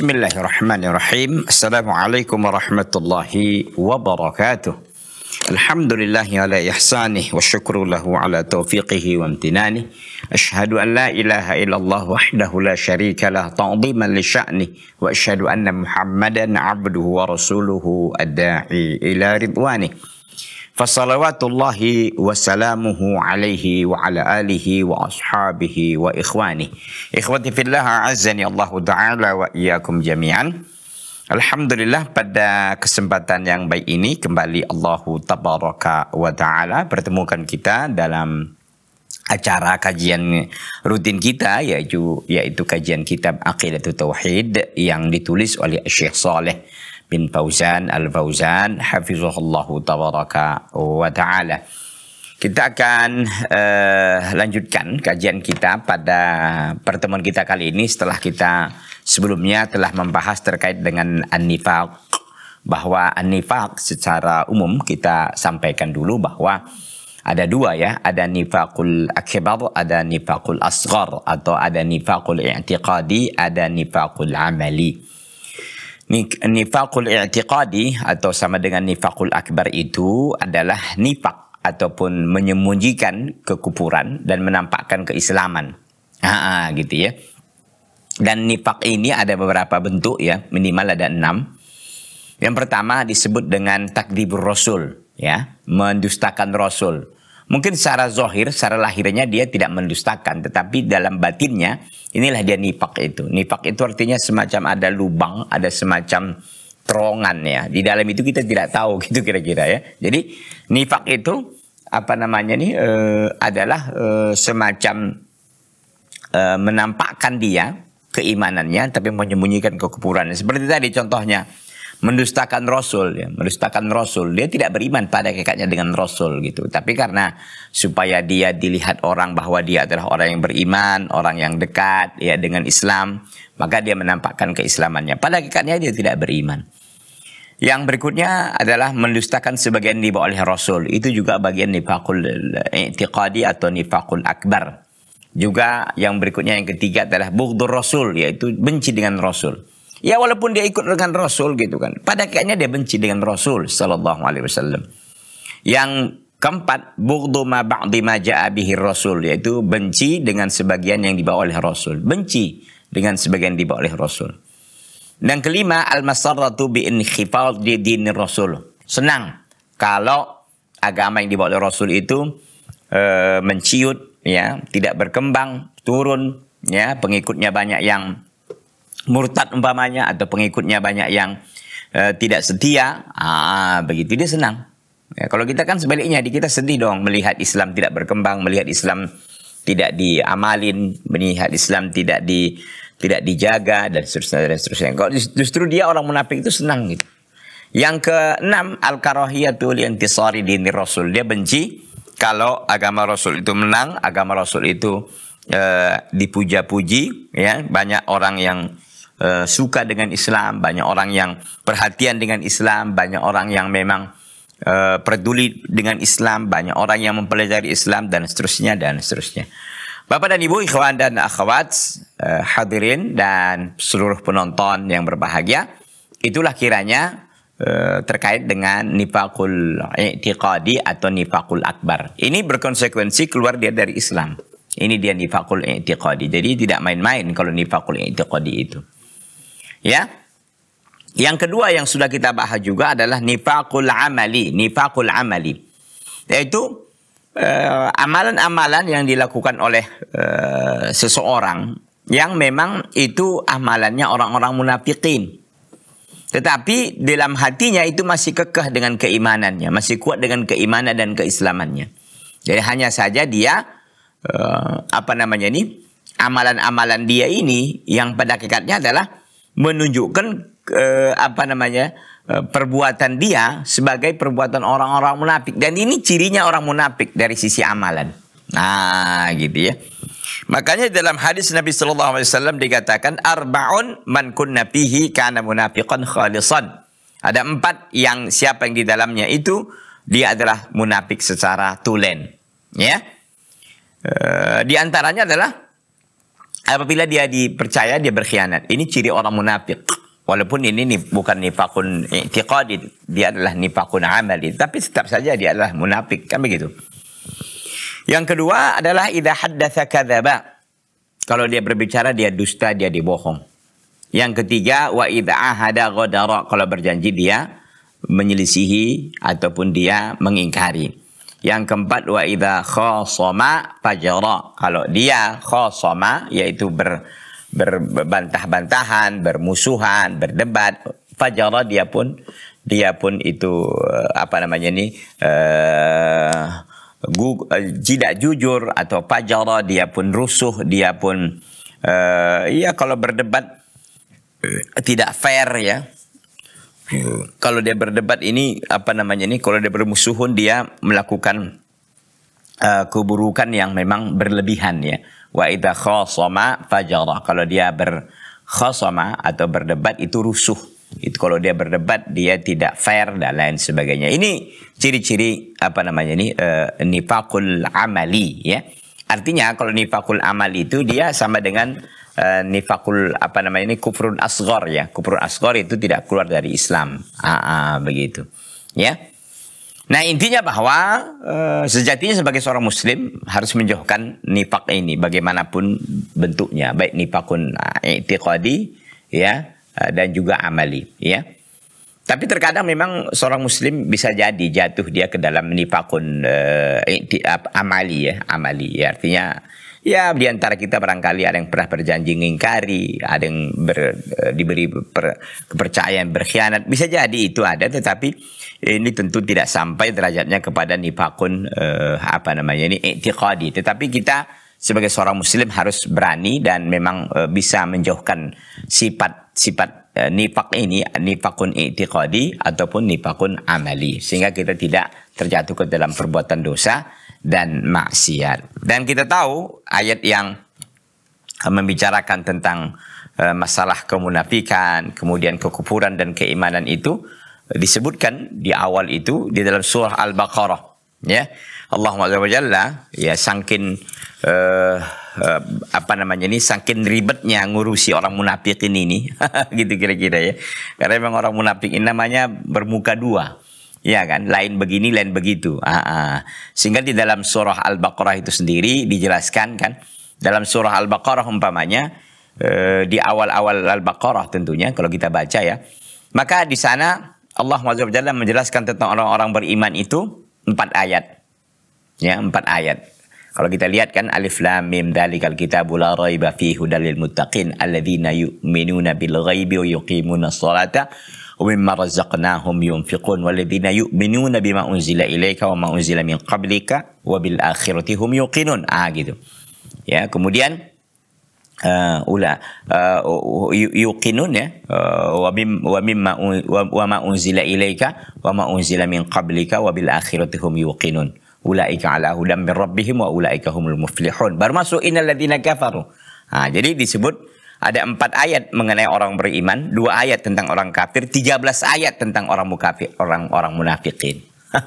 بسم الله الرحمن الرحيم السلام عليكم ورحمة الله وبركاته الحمد لله على إحسانه والشكر له على توفيقه وامتنانه أشهد أن لا إله إلا الله وحده لا شريك له تعظيما لشأنه وأشهد أن محمدا عبده ورسوله الداعي إلى رضوانه Fasalawatullahi wassalamuhu alaihi wa ala alihi wa ashabihi wa ikhwani. Ikhwati fillah azani Allah ta'ala wa iyakum jami'an. Alhamdulillah pada kesempatan yang baik ini kembali Allah tabaraka wa ta'ala pertemukan kita dalam acara kajian rutin kita yaitu yaitu kajian kitab Aqidatul Tauhid yang ditulis oleh Syekh Saleh bin Fauzan Al-Fauzan hafizahullah tabaraka wa taala. Kita akan uh, lanjutkan kajian kita pada pertemuan kita kali ini setelah kita sebelumnya telah membahas terkait dengan an-nifaq bahwa an-nifaq secara umum kita sampaikan dulu bahwa ada dua ya, ada nifakul akbar, ada nifakul asgar, atau ada nifakul i'tiqadi, ada nifakul amali. Nifakul i'tiqadi atau sama dengan nifakul akbar itu adalah nifak ataupun menyembunyikan kekupuran dan menampakkan keislaman. ha, gitu ya. Dan nifak ini ada beberapa bentuk ya, minimal ada enam. Yang pertama disebut dengan takdibur rasul ya, mendustakan rasul. Mungkin secara zohir, secara lahirnya dia tidak mendustakan, tetapi dalam batinnya inilah dia nifak itu. Nifak itu artinya semacam ada lubang, ada semacam terongan ya. Di dalam itu kita tidak tahu gitu kira-kira ya. Jadi nifak itu apa namanya nih e, adalah e, semacam e, menampakkan dia keimanannya tapi menyembunyikan kekufuran. Seperti tadi contohnya mendustakan Rasul, ya, mendustakan Rasul. Dia tidak beriman pada kekaknya dengan Rasul gitu. Tapi karena supaya dia dilihat orang bahwa dia adalah orang yang beriman, orang yang dekat ya dengan Islam, maka dia menampakkan keislamannya. Pada kekaknya dia tidak beriman. Yang berikutnya adalah mendustakan sebagian dibawa oleh Rasul. Itu juga bagian nifakul eh, i'tiqadi atau nifakul akbar. Juga yang berikutnya yang ketiga adalah bughdur Rasul, yaitu benci dengan Rasul. Ya walaupun dia ikut dengan Rasul gitu kan. Pada kayaknya dia benci dengan Rasul sallallahu alaihi wasallam. Yang keempat, bughdhu ma ba'dhi ma ja'a bihi Rasul yaitu benci dengan sebagian yang dibawa oleh Rasul. Benci dengan sebagian dibawa oleh Rasul. Dan kelima, al-masarratu bi inkhifad di din Rasul. Senang kalau agama yang dibawa oleh Rasul itu e, menciut ya, tidak berkembang, turun ya, pengikutnya banyak yang murtad umpamanya atau pengikutnya banyak yang e, tidak setia, ah, ah begitu dia senang. Ya, kalau kita kan sebaliknya, di kita sedih dong melihat Islam tidak berkembang, melihat Islam tidak diamalin, melihat Islam tidak di tidak dijaga dan seterusnya dan seterusnya. Kalau justru dia orang munafik itu senang gitu. Yang keenam al karohiyatul intisari dini Rasul. Dia benci kalau agama Rasul itu menang, agama Rasul itu e, dipuja-puji ya, banyak orang yang Eh, suka dengan Islam, banyak orang yang perhatian dengan Islam, banyak orang yang memang uh, peduli dengan Islam, banyak orang yang mempelajari Islam dan seterusnya dan seterusnya. Bapak dan Ibu, ikhwan dan akhwat, uh, hadirin dan seluruh penonton yang berbahagia, itulah kiranya terkait dengan nifakul i'tiqadi atau nifakul akbar. Ini berkonsekuensi keluar dia dari Islam. Ini dia nifakul i'tiqadi. Jadi tidak main-main kalau nifakul i'tiqadi itu. Ya. Yang kedua yang sudah kita bahas juga adalah nifakul amali, nifakul amali. Yaitu eh, amalan-amalan uh, yang dilakukan oleh uh, seseorang yang memang itu amalannya orang-orang munafikin. Tetapi dalam hatinya itu masih kekeh dengan keimanannya, masih kuat dengan keimanan dan keislamannya. Jadi hanya saja dia eh, apa namanya ini amalan-amalan dia ini yang pada hakikatnya adalah menunjukkan eh, apa namanya eh, perbuatan dia sebagai perbuatan orang-orang munafik dan ini cirinya orang munafik dari sisi amalan. Nah, gitu ya. Makanya dalam hadis Nabi Shallallahu Alaihi Wasallam dikatakan arbaun man kunna fihi kana munafiqan khalisan. Ada empat yang siapa yang di dalamnya itu dia adalah munafik secara tulen. Ya, e, di antaranya adalah Apabila dia dipercaya dia berkhianat. Ini ciri orang munafik. Walaupun ini nih bukan nifakun i'tiqadi, dia adalah nifakun amali, tapi tetap saja dia adalah munafik, kan begitu. Yang kedua adalah idza haddatsa kadzaba. Kalau dia berbicara dia dusta, dia dibohong. Yang ketiga wa idza ahada ghadara, kalau berjanji dia menyelisihi ataupun dia mengingkari. Yang keempat wa idza khosoma fajara. Kalau dia khosoma yaitu ber berbantah-bantahan, bermusuhan, berdebat, fajara dia pun dia pun itu eh, apa namanya ini eh uh, tidak jujur atau fajara dia pun rusuh, dia pun eh uh, ya kalau berdebat eh, tidak fair ya kalau dia berdebat ini apa namanya ini kalau dia bermusuhan dia melakukan uh, keburukan yang memang berlebihan ya. Wa idza khasama fajara. Kalau dia berkhasama atau berdebat itu rusuh. Itu kalau dia berdebat dia tidak fair dan lain sebagainya. Ini ciri-ciri apa namanya ini uh, nifakul amali ya. Artinya kalau nifakul amali itu dia sama dengan Eh, nifakul apa namanya ini kufrun asgor ya kufrun asgor itu tidak keluar dari Islam Aa, ah, ah, begitu ya nah intinya bahwa uh, sejatinya sebagai seorang Muslim harus menjauhkan nifak ini bagaimanapun bentuknya baik nifakun eh, i'tiqadi ya dan juga amali ya tapi terkadang memang seorang muslim bisa jadi jatuh dia ke dalam nifakun uh, amali ya, amali ya. Artinya Ya, di antara kita barangkali ada yang pernah berjanji mengingkari, ada yang ber, e, diberi per, kepercayaan berkhianat. Bisa jadi itu ada, tetapi ini tentu tidak sampai derajatnya kepada nifakun eh, apa namanya ini etiqadi. Tetapi kita sebagai seorang muslim harus berani dan memang eh, bisa menjauhkan sifat-sifat eh, nifak ini, nifakun etiqadi ataupun nifakun amali sehingga kita tidak terjatuh ke dalam perbuatan dosa dan maksiat. Dan kita tahu ayat yang eh, membicarakan tentang eh, masalah kemunafikan, kemudian kekupuran dan keimanan itu eh, disebutkan di awal itu di dalam surah Al-Baqarah ya. Allah Subhanahu wa taala ya sangkin uh, uh, apa namanya ini sangkin ribetnya ngurusi orang munafikin ini gitu kira-kira ya. Karena memang orang munafik ini namanya bermuka dua Ya kan, lain begini, lain begitu. Ah, ah, Sehingga di dalam surah Al-Baqarah itu sendiri dijelaskan kan, dalam surah Al-Baqarah umpamanya eh, di awal-awal Al-Baqarah tentunya kalau kita baca ya, maka di sana Allah Subhanahu menjelaskan tentang orang-orang beriman itu empat ayat, ya empat ayat. Kalau kita lihat kan alif lam mim Dalikal kitabu la raiba fihi hudalil muttaqin alladzina yu'minuna bil ghaibi wa yuqimuna sholata ومما رزقناهم ينفقون والذين يؤمنون بما أنزل إليك وما أنزل من قبلك وبالآخرة هم يوقنون ah gitu ya kemudian uh, ula uh, yuqinun ya uh, wa mim wa mimma wa ma unzila ilaika wa ma unzila min qablika wa bil akhirati hum yuqinun ulaika ala hudam min rabbihim wa ulaika humul muflihun baru masuk innal ladzina kafaru ha jadi disebut ada empat ayat mengenai orang beriman, dua ayat tentang orang kafir, tiga belas ayat tentang orang mukafir, orang-orang munafikin.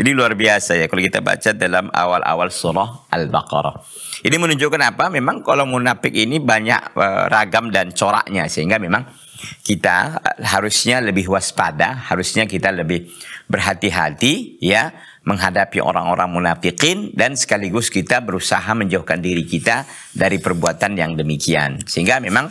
Jadi luar biasa ya kalau kita baca dalam awal-awal surah Al-Baqarah. Ini menunjukkan apa? Memang kalau munafik ini banyak eh, ragam dan coraknya sehingga memang kita eh, harusnya lebih waspada, harusnya kita lebih berhati-hati ya menghadapi orang-orang munafikin dan sekaligus kita berusaha menjauhkan diri kita dari perbuatan yang demikian. Sehingga memang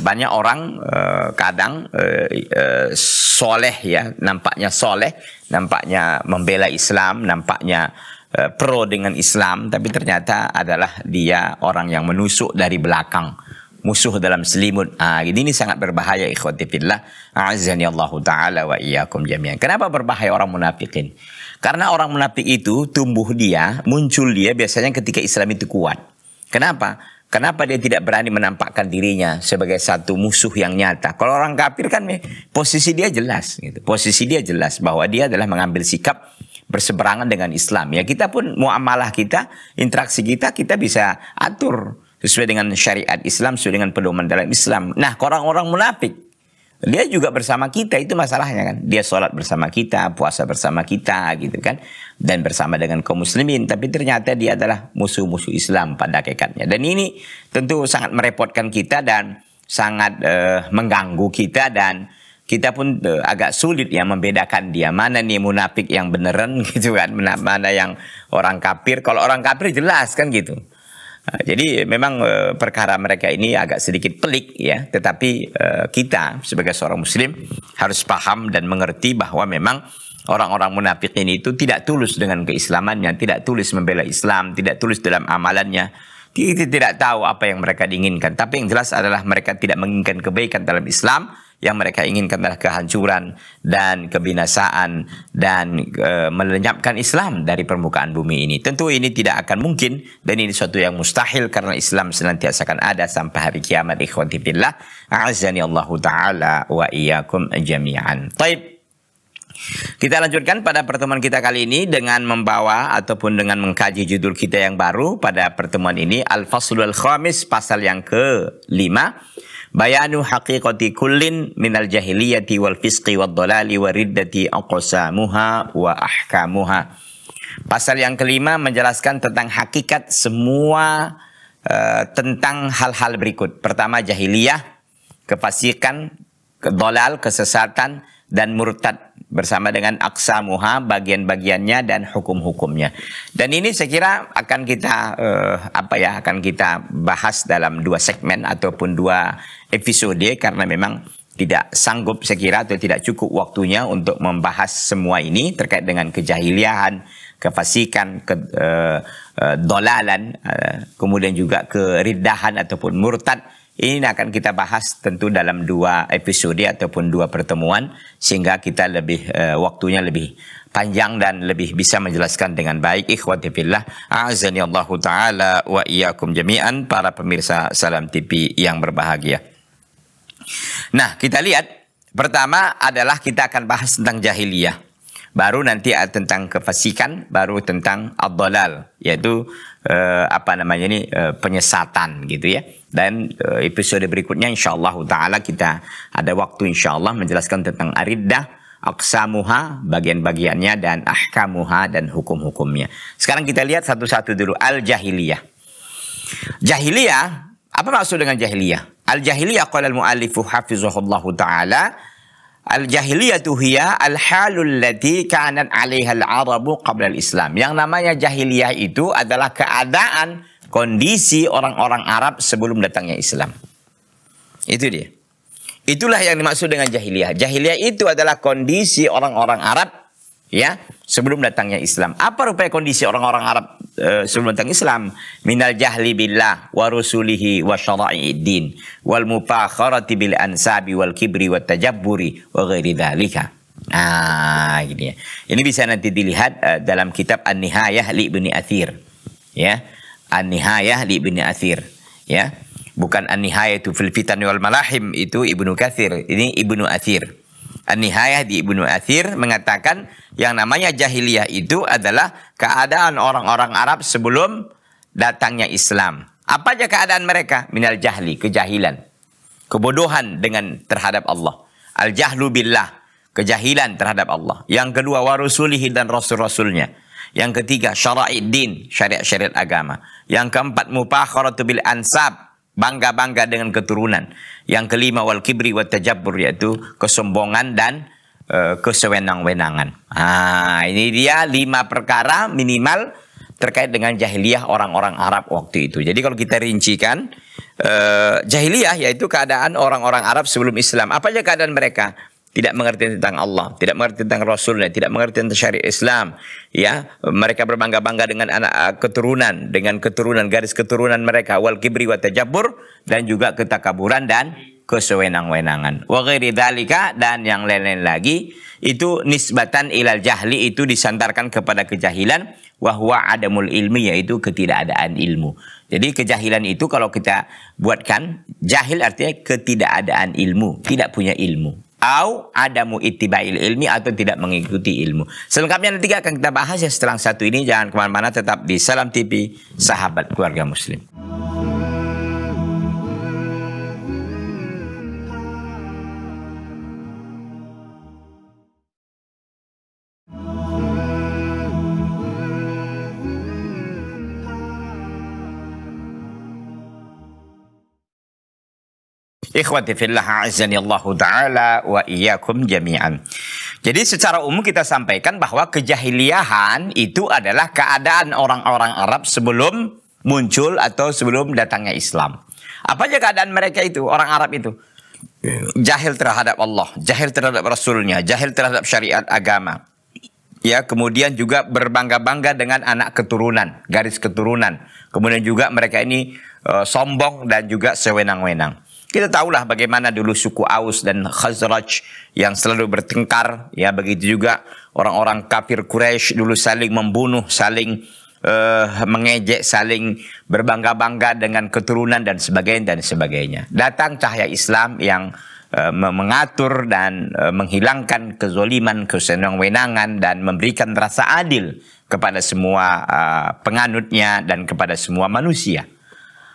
banyak orang eh, kadang eh, eh, soleh ya, nampaknya soleh, nampaknya membela Islam, nampaknya eh, pro dengan Islam, tapi ternyata adalah dia orang yang menusuk dari belakang musuh dalam selimut. Ah, ini, ini sangat berbahaya ikhwati fillah. Azani Allah taala wa iyyakum jami'an. Kenapa berbahaya orang munafikin? Karena orang munafik itu tumbuh dia, muncul dia biasanya ketika Islam itu kuat. Kenapa? Kenapa dia tidak berani menampakkan dirinya sebagai satu musuh yang nyata? Kalau orang kafir kan posisi dia jelas, gitu. posisi dia jelas bahwa dia adalah mengambil sikap berseberangan dengan Islam. Ya kita pun muamalah kita, interaksi kita, kita bisa atur sesuai dengan syariat Islam, sesuai dengan pedoman dalam Islam. Nah, orang-orang munafik dia juga bersama kita itu masalahnya kan. Dia sholat bersama kita, puasa bersama kita gitu kan. Dan bersama dengan kaum muslimin. Tapi ternyata dia adalah musuh-musuh Islam pada hakikatnya. Dan ini tentu sangat merepotkan kita dan sangat uh, mengganggu kita. Dan kita pun uh, agak sulit ya membedakan dia. Mana nih munafik yang beneran gitu kan. Mana yang orang kafir. Kalau orang kafir jelas kan gitu. Ah, jadi eh, memang eh, perkara mereka ini agak sedikit pelik ya, tetapi eh, kita sebagai seorang muslim harus paham dan mengerti bahwa memang orang-orang munafik ini itu tidak tulus dengan keislamannya, tidak tulus membela Islam, tidak tulus dalam amalannya. Kita tidak tahu apa yang mereka inginkan. tapi yang jelas adalah mereka tidak menginginkan kebaikan dalam Islam, yang mereka inginkan adalah kehancuran dan kebinasaan dan e, melenyapkan Islam dari permukaan bumi ini. Tentu ini tidak akan mungkin dan ini suatu yang mustahil karena Islam senantiasa akan ada sampai hari kiamat ikhwan billah. Azani Allah taala wa iyyakum jami'an. Taib. Kita lanjutkan pada pertemuan kita kali ini dengan membawa ataupun dengan mengkaji judul kita yang baru pada pertemuan ini Al-Faslul Khamis pasal yang ke-5 Bayanu haqiqati kullin minal jahiliyati wal fisqi wal dolali wa riddati aqsamuha wa ahkamuha. Pasal yang kelima menjelaskan tentang hakikat semua uh, tentang hal-hal berikut. Pertama jahiliyah, kefasikan, kedolal, kesesatan, dan murtad bersama dengan aksa muha bagian-bagiannya dan hukum-hukumnya. Dan ini saya kira akan kita eh, apa ya akan kita bahas dalam dua segmen ataupun dua episode karena memang tidak sanggup saya kira atau tidak cukup waktunya untuk membahas semua ini terkait dengan kejahiliahan, kefasikan, ke, eh, eh, dolalan, eh, kemudian juga keridahan ataupun murtad ini akan kita bahas tentu dalam dua episode ataupun dua pertemuan sehingga kita lebih uh, waktunya lebih panjang dan lebih bisa menjelaskan dengan baik ikhwati fillah azani Allah taala wa iyyakum jami'an para pemirsa Salam TV yang berbahagia. Nah, kita lihat pertama adalah kita akan bahas tentang jahiliyah baru nanti tentang kefasikan, baru tentang abdalal, yaitu eh, apa namanya ini eh, penyesatan gitu ya. Dan eh, episode berikutnya insyaallah taala kita ada waktu insyaallah menjelaskan tentang ariddah aksamuha bagian-bagiannya dan ahkamuha dan hukum-hukumnya. Sekarang kita lihat satu-satu dulu al jahiliyah. Jahiliyah apa maksud dengan jahiliyah? Al jahiliyah qala al muallifu hafizahullahu taala Al-jahiliyatu hiya al-halul ladhi kanan 'alaiha al-arabu qabla al-islam. Yang namanya jahiliyah itu adalah keadaan kondisi orang-orang Arab sebelum datangnya Islam. Itu dia. Itulah yang dimaksud dengan jahiliyah. Jahiliyah itu adalah kondisi orang-orang Arab ya sebelum datangnya Islam. Apa rupanya kondisi orang-orang Arab e, sebelum datang Islam? Minal jahli billah wa rusulihi wa syara'iddin wal mufakharati bil ansabi wal kibri wat tajabburi wa ghairi dhalika. Ah, gini ya. Ini bisa nanti dilihat uh, dalam kitab An-Nihayah li Ibni Athir. Ya. An-Nihayah li Ibni Athir. Ya. Bukan An-Nihayah itu fil fitan wal malahim itu Ibnu Katsir. Ini Ibnu Athir. An-Nihayah di Ibnu Athir mengatakan yang namanya jahiliyah itu adalah keadaan orang-orang Arab sebelum datangnya Islam. Apa aja keadaan mereka? Minal jahli, kejahilan. Kebodohan dengan terhadap Allah. Al-jahlu billah, kejahilan terhadap Allah. Yang kedua, warusulihi dan rasul-rasulnya. Yang ketiga, syara'id din, syariat-syariat agama. Yang keempat, mupakharatu bil ansab, bangga-bangga dengan keturunan. Yang kelima wal kibri wa tajabbur yaitu kesombongan dan e, kesewenang-wenangan. Ah, ini dia lima perkara minimal terkait dengan jahiliyah orang-orang Arab waktu itu. Jadi kalau kita rincikan eh, jahiliyah yaitu keadaan orang-orang Arab sebelum Islam. Apa aja keadaan mereka? tidak mengerti tentang Allah, tidak mengerti tentang Rasulnya, tidak mengerti tentang syariat Islam, ya mereka berbangga-bangga dengan anak eh, keturunan, dengan keturunan garis keturunan mereka wal kibri wa tajabur dan juga ketakaburan dan kesewenang-wenangan. Wa ghairi dan yang lain-lain lagi itu nisbatan ilal jahli itu disantarkan kepada kejahilan wahwa adamul ilmi yaitu ketidakadaan ilmu. Jadi kejahilan itu kalau kita buatkan jahil artinya ketidakadaan ilmu, tidak punya ilmu au adamu itibail ilmi atau tidak mengikuti ilmu. Selengkapnya nanti akan kita bahas ya setelah satu ini. Jangan kemana-mana tetap di Salam TV Sahabat Keluarga Muslim. Ikhwati fillah azani Allah taala wa iyyakum jami'an. Jadi secara umum kita sampaikan bahwa kejahiliahan itu adalah keadaan orang-orang Arab sebelum muncul atau sebelum datangnya Islam. Apa aja keadaan mereka itu, orang Arab itu? Jahil terhadap Allah, jahil terhadap Rasulnya, jahil terhadap syariat agama. Ya, kemudian juga berbangga-bangga dengan anak keturunan, garis keturunan. Kemudian juga mereka ini uh, sombong dan juga sewenang-wenang. Kita tahulah bagaimana dulu suku Aus dan Khazraj yang selalu bertengkar, ya begitu juga orang-orang kafir Quraisy dulu saling membunuh, saling uh, mengejek, saling berbangga-bangga dengan keturunan dan sebagainya dan sebagainya. Datang cahaya Islam yang uh, mengatur dan uh, menghilangkan kezoliman, kesenangan wenangan dan memberikan rasa adil kepada semua uh, penganutnya dan kepada semua manusia.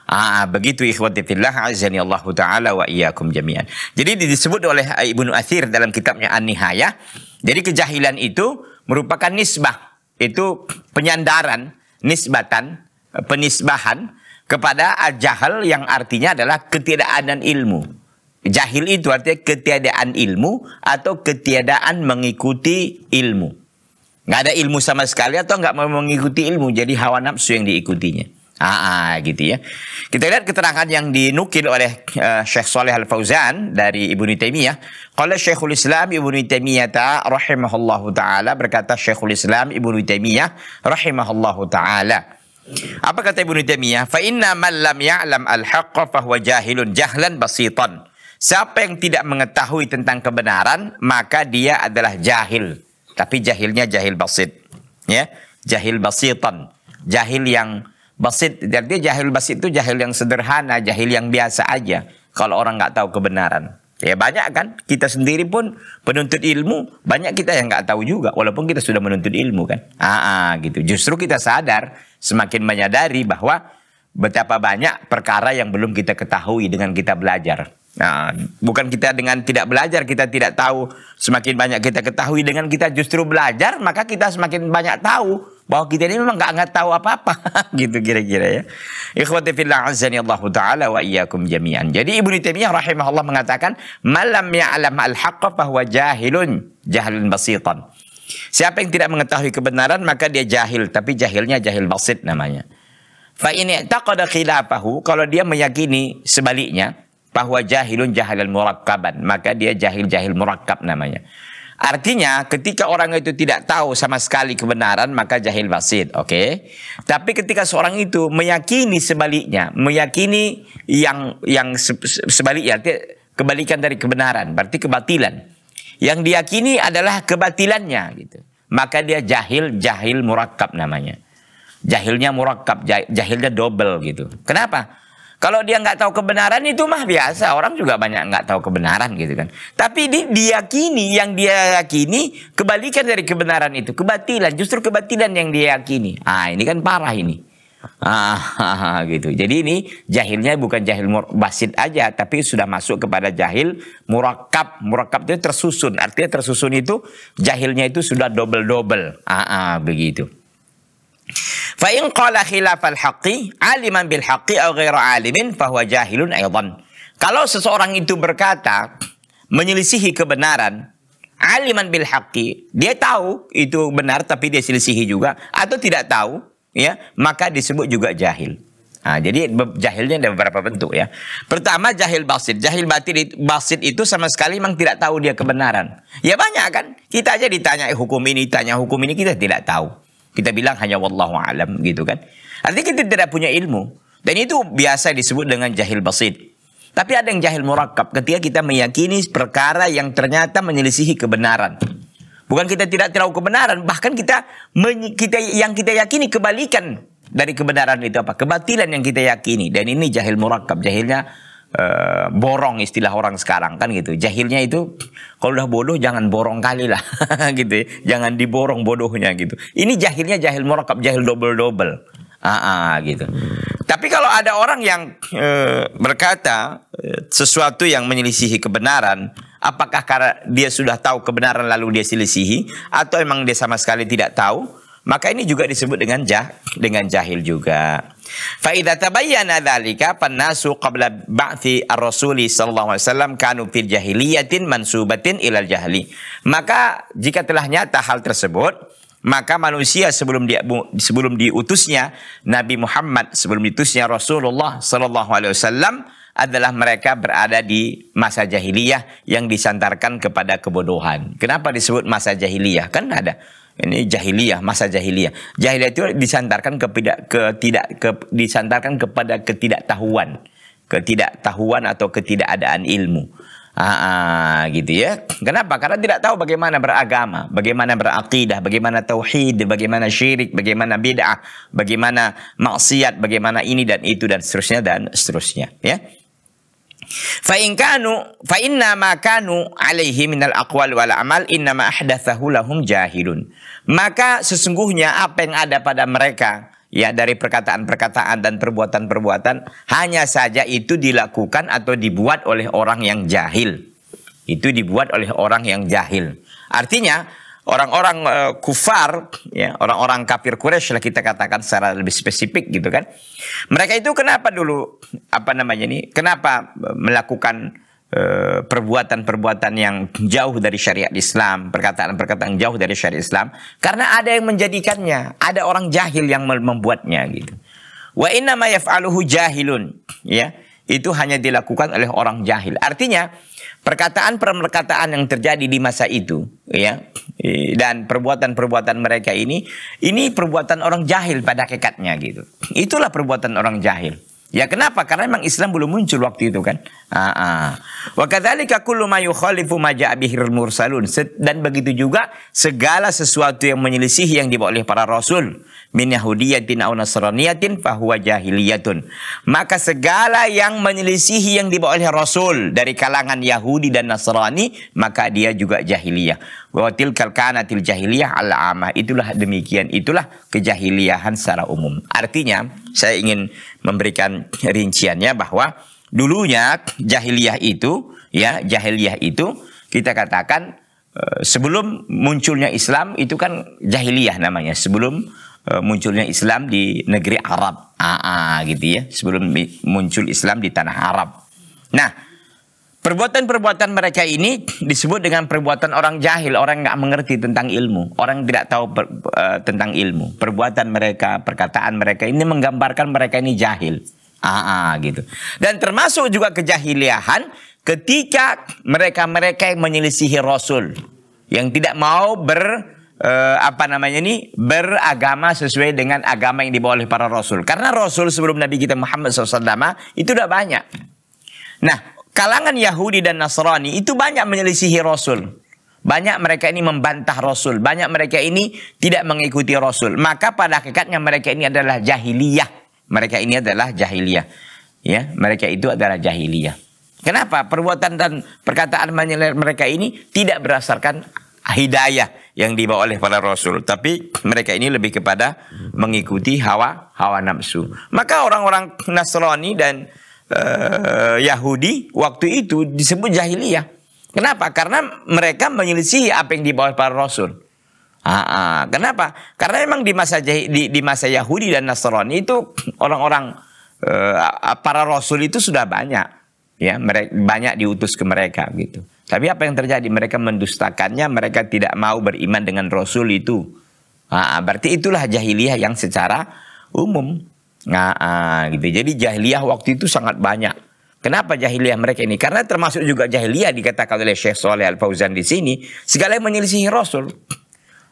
Ah, ah, begitu ikhwati fillah azani Allah taala wa iyyakum jami'an. Jadi disebut oleh ah, Ibnu Athir dalam kitabnya An-Nihayah. Jadi kejahilan itu merupakan nisbah. Itu penyandaran, nisbatan, penisbahan kepada jahal yang artinya adalah ketiadaan ilmu. Jahil itu artinya ketiadaan ilmu atau ketiadaan mengikuti ilmu. Nggak ada ilmu sama sekali atau nggak mau mengikuti ilmu. Jadi hawa nafsu yang diikutinya. AA ah, ah, gitu ya. Kita lihat keterangan yang dinukil oleh uh, Syekh Saleh Al Fauzan dari Ibnu Taimiyah. Qala Syekhul Islam Ibnu Taimiyah ta rahimahullahu taala berkata Syekhul Islam Ibnu Taimiyah rahimahullahu taala. Apa kata Ibnu Taimiyah? Fa inna man lam ya'lam al-haqqa huwa jahilun jahlan basitan. Siapa yang tidak mengetahui tentang kebenaran, maka dia adalah jahil. Tapi jahilnya jahil basit. Ya, jahil basitan. Jahil yang Basit, jadi jahil basit itu jahil yang sederhana, jahil yang biasa aja. Kalau orang nggak tahu kebenaran. Ya banyak kan, kita sendiri pun penuntut ilmu, banyak kita yang nggak tahu juga. Walaupun kita sudah menuntut ilmu kan. Ah, ah, gitu. Justru kita sadar, semakin menyadari bahwa betapa banyak perkara yang belum kita ketahui dengan kita belajar. Nah, bukan kita dengan tidak belajar kita tidak tahu, semakin banyak kita ketahui dengan kita justru belajar, maka kita semakin banyak tahu bahwa kita ini memang nggak nggak tahu apa-apa gitu kira-kira ya. Ikhwati fillah azani Allah taala wa iyyakum jami'an. Jadi Ibnu Taimiyah rahimahullah mengatakan malam ya'lam al-haqqa bahwa jahilun jahilun basitan. Siapa yang tidak mengetahui kebenaran maka dia jahil tapi jahilnya jahil basit namanya. Fa in i'taqada khilafahu kalau dia meyakini sebaliknya bahwa jahilun jahilun murakkaban maka dia jahil jahil murakkab namanya. Artinya ketika orang itu tidak tahu sama sekali kebenaran maka jahil basit, oke? Okay? Tapi ketika seorang itu meyakini sebaliknya, meyakini yang yang sebaliknya kebalikan dari kebenaran, berarti kebatilan. Yang diyakini adalah kebatilannya gitu. Maka dia jahil, jahil murakab namanya. Jahilnya murakab, jahilnya double gitu. Kenapa? Kalau dia nggak tahu kebenaran itu mah biasa orang juga banyak nggak tahu kebenaran gitu kan. Tapi di, diyakini yang dia yakini kebalikan dari kebenaran itu kebatilan justru kebatilan yang dia yakini. Ah ini kan parah ini. Ah gitu. Jadi ini jahilnya bukan jahil basit aja tapi sudah masuk kepada jahil murakab. Murakab itu tersusun. Artinya tersusun itu jahilnya itu sudah double double. Ah, ah begitu. Fa in qala khilafal haqqi aliman bil haqqi aw alimin jahilun aidan. Kalau seseorang itu berkata menyelisihi kebenaran aliman bil haqqi, dia tahu itu benar tapi dia selisihi juga atau tidak tahu, ya, maka disebut juga jahil. Nah, jadi jahilnya ada beberapa bentuk ya. Pertama jahil basit. Jahil batin basit itu sama sekali memang tidak tahu dia kebenaran. Ya banyak kan. Kita aja ditanya eh, hukum ini, tanya hukum ini kita tidak tahu. Kita bilang hanya wallahu alam gitu kan. Artinya kita tidak punya ilmu. Dan itu biasa disebut dengan jahil basit. Tapi ada yang jahil murakab ketika kita meyakini perkara yang ternyata menyelisihi kebenaran. Bukan kita tidak tahu kebenaran, bahkan kita, kita yang kita yakini kebalikan dari kebenaran itu apa? Kebatilan yang kita yakini. Dan ini jahil murakab, jahilnya uh, borong istilah orang sekarang kan gitu. Jahilnya itu kalau udah bodoh jangan borong kali lah gitu. Ya. Jangan diborong bodohnya gitu. Ini jahilnya jahil murakab, jahil double-double. Ah, ah gitu. Tapi kalau ada orang yang e, berkata eh, sesuatu yang menyelisihi kebenaran, apakah karena dia sudah tahu kebenaran lalu dia selisihi atau emang dia sama sekali tidak tahu? Maka ini juga disebut dengan jah dengan jahil juga. Fa idza tabayyana dzalika fannasu qabla ba'thi ar-rasuli sallallahu alaihi wasallam kanu fil jahiliyatin mansubatin ilal jahli. Maka jika telah nyata hal tersebut, maka manusia sebelum dia sebelum diutusnya Nabi Muhammad, sebelum diutusnya Rasulullah sallallahu alaihi wasallam adalah mereka berada di masa jahiliyah yang disantarkan kepada kebodohan. Kenapa disebut masa jahiliyah? Kan ada ini jahiliyah masa jahiliyah jahiliyah itu disantarkan kepada ketidak ke, disantarkan kepada ketidaktahuan ketidaktahuan atau ketidakadaan ilmu ah, ah, gitu ya kenapa karena tidak tahu bagaimana beragama bagaimana berakidah bagaimana tauhid bagaimana syirik bagaimana bid'ah bagaimana maksiat bagaimana ini dan itu dan seterusnya dan seterusnya ya Fa in kanu fa inna minal aqwal wal amal inna ma lahum jahilun. Maka sesungguhnya apa yang ada pada mereka ya dari perkataan-perkataan dan perbuatan-perbuatan hanya saja itu dilakukan atau dibuat oleh orang yang jahil. Itu dibuat oleh orang yang jahil. Artinya orang-orang uh, kufar, ya orang-orang kafir Quraisy lah kita katakan secara lebih spesifik gitu kan. Mereka itu kenapa dulu apa namanya ini? Kenapa eh, melakukan perbuatan eh, perbuatan-perbuatan yang jauh dari syariat Islam, perkataan-perkataan jauh dari syariat Islam? Karena ada yang menjadikannya, ada orang jahil yang membuatnya gitu. Wa inna ma yaf'aluhu jahilun, ya. Itu hanya dilakukan oleh orang jahil. Artinya perkataan-perkataan yang terjadi di masa itu ya dan perbuatan-perbuatan mereka ini ini perbuatan orang jahil pada kekatnya gitu itulah perbuatan orang jahil Ya kenapa? Karena memang Islam belum muncul waktu itu kan. Ah, ah. Wa kadzalika kullu ma yukhalifu ma ja'a mursalun. Dan begitu juga segala sesuatu yang menyelisih yang dibawa oleh para rasul min yahudiyatin aw nasraniyatin fahuwa jahiliyatun. Maka segala yang menyelisihi yang dibawa oleh rasul dari kalangan Yahudi dan Nasrani maka dia juga jahiliyah bahwa tilkal kanatil jahiliyah al amah. Itulah demikian, itulah kejahiliahan secara umum. Artinya, saya ingin memberikan rinciannya bahwa dulunya jahiliyah itu ya, jahiliyah itu kita katakan eh, sebelum munculnya Islam itu kan jahiliyah namanya. Sebelum eh, munculnya Islam di negeri Arab, AA ah, ah, gitu ya. Sebelum muncul Islam di tanah Arab. Nah, Perbuatan-perbuatan mereka ini disebut dengan perbuatan orang jahil, orang nggak mengerti tentang ilmu, orang tidak tahu per, uh, tentang ilmu. Perbuatan mereka, perkataan mereka ini menggambarkan mereka ini jahil. Ah, ah gitu. Dan termasuk juga kejahiliahan ketika mereka-mereka yang menyelisihi Rasul yang tidak mau ber uh, apa namanya ini beragama sesuai dengan agama yang dibawa oleh para rasul. Karena rasul sebelum Nabi kita Muhammad SAW itu udah banyak. Nah, kalangan Yahudi dan Nasrani itu banyak menyelisihi Rasul. Banyak mereka ini membantah Rasul. Banyak mereka ini tidak mengikuti Rasul. Maka pada hakikatnya mereka ini adalah jahiliyah. Mereka ini adalah jahiliyah. Ya, mereka itu adalah jahiliyah. Kenapa? Perbuatan dan perkataan mereka ini tidak berdasarkan hidayah yang dibawa oleh para rasul, tapi mereka ini lebih kepada mengikuti hawa hawa nafsu. Maka orang-orang Nasrani dan Eh, Yahudi waktu itu disebut jahiliyah. Kenapa? Karena mereka menyelisihi apa yang dibawa para rasul. Ah, ah. Kenapa? Karena memang di masa di, di masa Yahudi dan Nasrani itu orang-orang eh, para rasul itu sudah banyak, ya mereka banyak diutus ke mereka gitu. Tapi apa yang terjadi? Mereka mendustakannya, mereka tidak mau beriman dengan rasul itu. Ah, ah. berarti itulah jahiliyah yang secara umum Nah, ah, gitu. Jadi jahiliyah waktu itu sangat banyak. Kenapa jahiliyah mereka ini? Karena termasuk juga jahiliyah dikatakan oleh Syekh Soleh Al Fauzan di sini segala yang menyelisihi Rasul.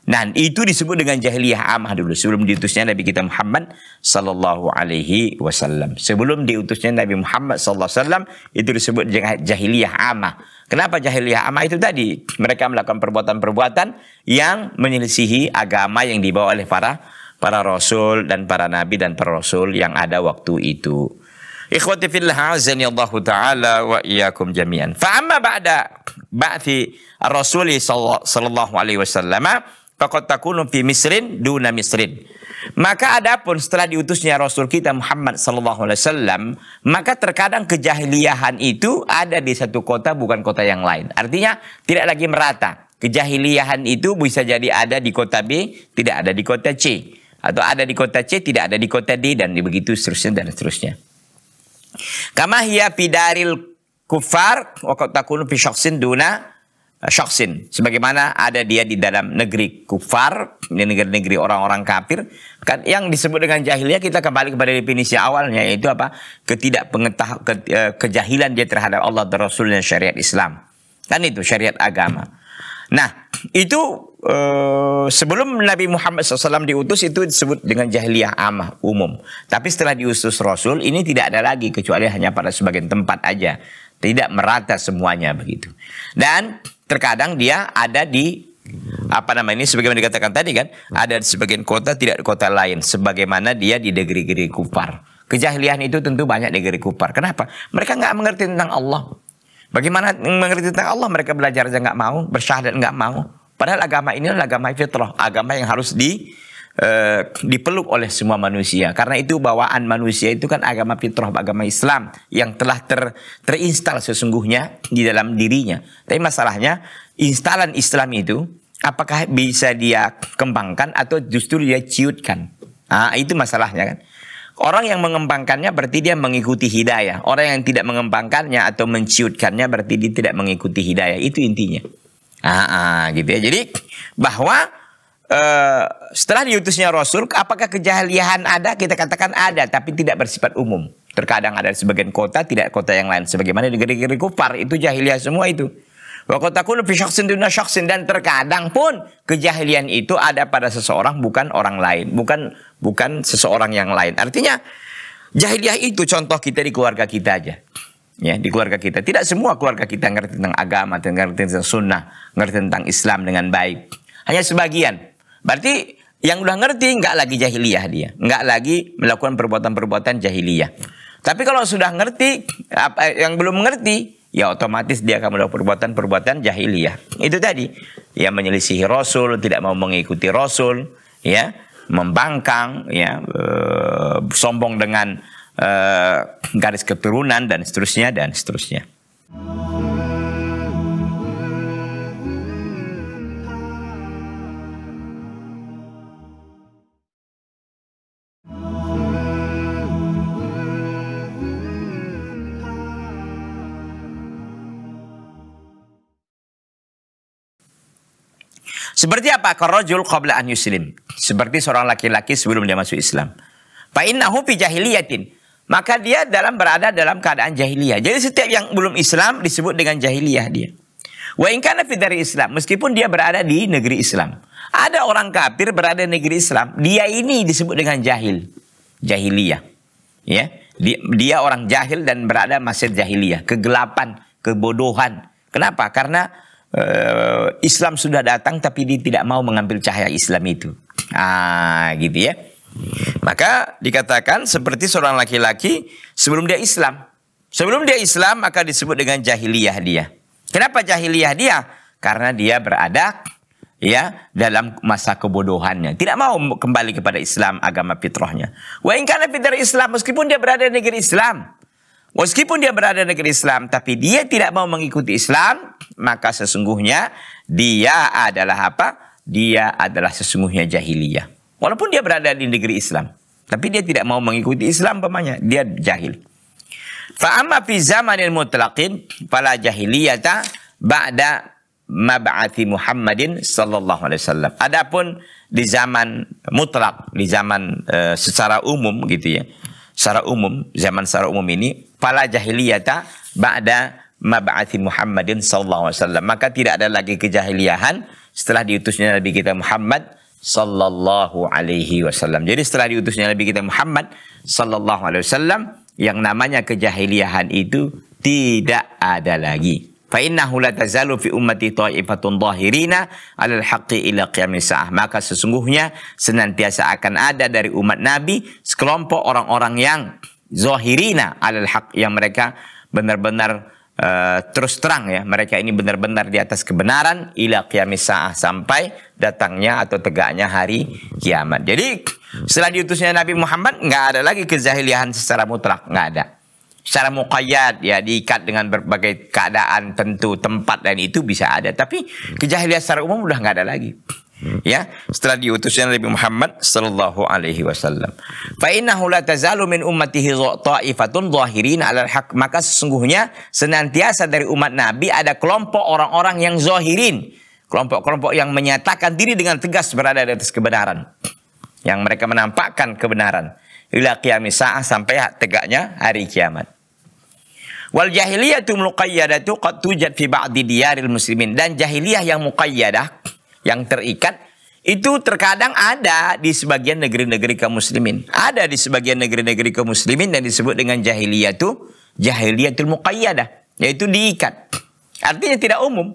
Nah, itu disebut dengan jahiliyah amah dulu sebelum diutusnya Nabi kita Muhammad sallallahu alaihi wasallam. Sebelum diutusnya Nabi Muhammad sallallahu alaihi wasallam itu disebut jahiliyah amah. Kenapa jahiliyah amah itu tadi? Mereka melakukan perbuatan-perbuatan yang menyelisihi agama yang dibawa oleh para para rasul dan para nabi dan para rasul yang ada waktu itu. Ikhwati fillah ya Allah taala wa iyyakum jami'an. Fa amma ba'da ba'thi ar-rasul sallallahu alaihi wasallam faqad takunu fi misrin duna misrin. Maka adapun setelah diutusnya Rasul kita Muhammad sallallahu alaihi wasallam, maka terkadang kejahiliahan itu ada di satu kota bukan kota yang lain. Artinya tidak lagi merata. Kejahiliahan itu bisa jadi ada di kota B, tidak ada di kota C atau ada di kota C tidak ada di kota D dan begitu seterusnya dan seterusnya. Kama hiya pidaril kufar wa takunu fi syakhsin duna eh, syakhsin. Sebagaimana ada dia di dalam negeri kufar, di negeri-negeri orang-orang kafir. Kan yang disebut dengan jahiliyah kita kembali kepada definisi awalnya yaitu apa? Ketidakpengetahuan ke, eh, kejahilan dia terhadap Allah dan Rasul dan syariat Islam. Kan itu syariat agama. Nah, itu Eh, sebelum Nabi Muhammad SAW diutus itu disebut dengan jahiliyah amah umum. Tapi setelah diutus Rasul ini tidak ada lagi kecuali hanya pada sebagian tempat aja. Tidak merata semuanya begitu. Dan terkadang dia ada di apa namanya ini sebagaimana dikatakan tadi kan ada di sebagian kota tidak di kota lain sebagaimana dia di negeri-negeri kufar, kejahilian itu tentu banyak di negeri kufar. kenapa mereka nggak mengerti tentang Allah Bagaimana mengerti tentang Allah mereka belajar aja nggak mau, bersyahadat nggak mau. Padahal agama ini adalah agama fitrah, agama yang harus di eh, dipeluk oleh semua manusia. Karena itu bawaan manusia itu kan agama fitrah, agama Islam yang telah ter, terinstal sesungguhnya di dalam dirinya. Tapi masalahnya instalan Islam itu apakah bisa dia kembangkan atau justru dia ciutkan? Nah, itu masalahnya kan. Orang yang mengembangkannya berarti dia mengikuti hidayah. Orang yang tidak mengembangkannya atau menciutkannya berarti dia tidak mengikuti hidayah. Itu intinya. Ah, ah, gitu ya. Jadi bahwa eh, setelah diutusnya Rasul, apakah kejahilian ada? Kita katakan ada, tapi tidak bersifat umum. Terkadang ada sebagian kota, tidak kota yang lain. Sebagaimana di negeri-negeri kufar itu jahiliyah semua itu. dan terkadang pun kejahilian itu ada pada seseorang bukan orang lain, bukan bukan seseorang yang lain. Artinya jahiliyah itu contoh kita di keluarga kita aja ya di keluarga kita. Tidak semua keluarga kita ngerti tentang agama, ngerti tentang sunnah, ngerti tentang Islam dengan baik. Hanya sebagian. Berarti yang udah ngerti nggak lagi jahiliyah dia, nggak lagi melakukan perbuatan-perbuatan jahiliyah. Tapi kalau sudah ngerti, apa yang belum ngerti, ya otomatis dia akan melakukan perbuatan-perbuatan jahiliyah. Itu tadi, yang menyelisihi Rasul, tidak mau mengikuti Rasul, ya membangkang, ya e, sombong dengan uh, garis keturunan dan seterusnya dan seterusnya. Seperti apa? korojul qabla an yuslim. Seperti seorang laki-laki sebelum dia masuk Islam. Fa innahu fi jahiliyatin. Maka dia dalam berada dalam keadaan jahiliyah. Jadi setiap yang belum Islam disebut dengan jahiliyah dia. Wa in kana Islam, meskipun dia berada di negeri Islam. Ada orang kafir berada di negeri Islam, dia ini disebut dengan jahil. Jahiliyah. Ya. Dia, dia orang jahil dan berada masih jahiliyah, kegelapan, kebodohan. Kenapa? Karena uh, Islam sudah datang tapi dia tidak mau mengambil cahaya Islam itu. Ah, gitu ya. Maka dikatakan seperti seorang laki-laki sebelum dia Islam. Sebelum dia Islam maka disebut dengan jahiliyah dia. Kenapa jahiliyah dia? Karena dia berada ya dalam masa kebodohannya, tidak mau kembali kepada Islam agama fitrahnya. Wa in kana fitrah Islam meskipun dia berada di negeri Islam. Meskipun dia berada di negeri Islam tapi dia tidak mau mengikuti Islam, maka sesungguhnya dia adalah apa? Dia adalah sesungguhnya jahiliyah. Walaupun dia berada di negeri Islam, tapi dia tidak mau mengikuti Islam pemanya. dia jahil. Fa'amma fi zamanil mutlaqin fala jahiliyata ba'da mab'ati Muhammadin sallallahu alaihi wasallam. Adapun di zaman mutlak, di zaman e, secara umum gitu ya. Secara umum, zaman secara umum ini fala jahiliyata ba'da mab'ati Muhammadin sallallahu alaihi wasallam. Maka tidak ada lagi kejahiliahan setelah diutusnya Nabi kita Muhammad sallallahu alaihi wasallam. Jadi setelah diutusnya Nabi kita Muhammad sallallahu alaihi wasallam yang namanya kejahiliahan itu tidak ada lagi. Fa innahu la tazalu fi ummati ta'ifatun zahirina 'alal haqqi ila qiyamis sa'ah. Maka sesungguhnya senantiasa akan ada dari umat Nabi sekelompok orang-orang yang zahirina 'alal haqq yang mereka benar-benar Eh, terus terang ya mereka ini benar-benar di atas kebenaran ila qiyamis saah sampai datangnya atau tegaknya hari kiamat. Jadi setelah diutusnya Nabi Muhammad nggak ada lagi kezahiliahan secara mutlak, nggak ada. Secara muqayyad ya diikat dengan berbagai keadaan tentu tempat dan itu bisa ada, tapi kejahilian secara umum udah nggak ada lagi ya setelah diutusnya Nabi Muhammad sallallahu alaihi wasallam fa innahu la tazalu min ummatihi ta'ifatun zahirin 'alal haq maka sesungguhnya senantiasa dari umat Nabi ada kelompok orang-orang yang zahirin kelompok-kelompok yang menyatakan diri dengan tegas berada di atas kebenaran yang mereka menampakkan kebenaran ila qiyamis saah sampai tegaknya hari kiamat Wal jahiliyatu muqayyadatu qad tujad fi ba'di diyaril muslimin dan jahiliyah yang muqayyadah yang terikat itu terkadang ada di sebagian negeri-negeri kaum muslimin. Ada di sebagian negeri-negeri kaum muslimin yang disebut dengan jahiliyah itu jahiliyatul muqayyadah, yaitu diikat. Artinya tidak umum.